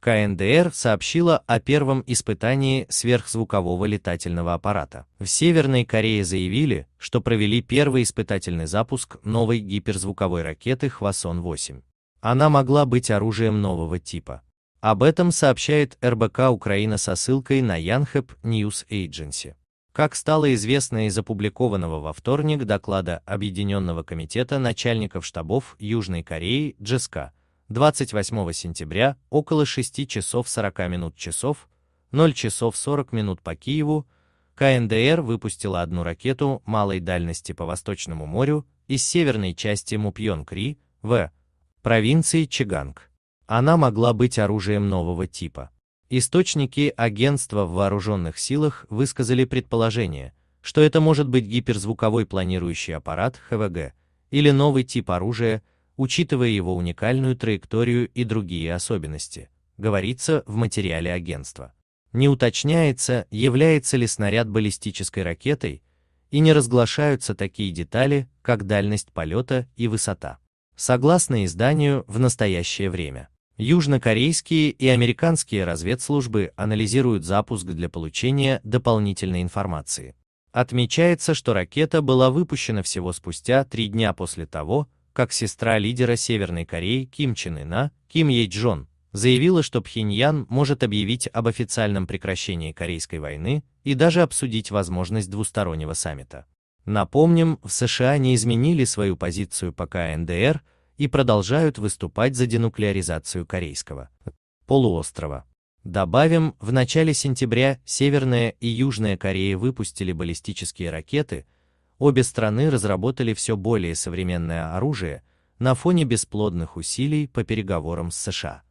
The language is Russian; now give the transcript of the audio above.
КНДР сообщила о первом испытании сверхзвукового летательного аппарата. В Северной Корее заявили, что провели первый испытательный запуск новой гиперзвуковой ракеты Хвасон-8. Она могла быть оружием нового типа. Об этом сообщает РБК Украина со ссылкой на Янхеп News Agency. Как стало известно из опубликованного во вторник доклада Объединенного комитета начальников штабов Южной Кореи ДЖСК, 28 сентября около 6 часов 40 минут часов, 0 часов 40 минут по Киеву, КНДР выпустила одну ракету малой дальности по Восточному морю из северной части Мупьон-Кри в провинции Чиганг. Она могла быть оружием нового типа. Источники агентства в вооруженных силах высказали предположение, что это может быть гиперзвуковой планирующий аппарат ХВГ или новый тип оружия, учитывая его уникальную траекторию и другие особенности, говорится в материале агентства. Не уточняется, является ли снаряд баллистической ракетой, и не разглашаются такие детали, как дальность полета и высота. Согласно изданию, в настоящее время южнокорейские и американские разведслужбы анализируют запуск для получения дополнительной информации. Отмечается, что ракета была выпущена всего спустя три дня после того, как сестра лидера Северной Кореи Ким Чен Ына, Ким Ей Джон, заявила, что Пхеньян может объявить об официальном прекращении Корейской войны и даже обсудить возможность двустороннего саммита. Напомним, в США не изменили свою позицию по КНДР и продолжают выступать за денуклеаризацию корейского полуострова. Добавим, в начале сентября Северная и Южная Корея выпустили баллистические ракеты – Обе страны разработали все более современное оружие на фоне бесплодных усилий по переговорам с США.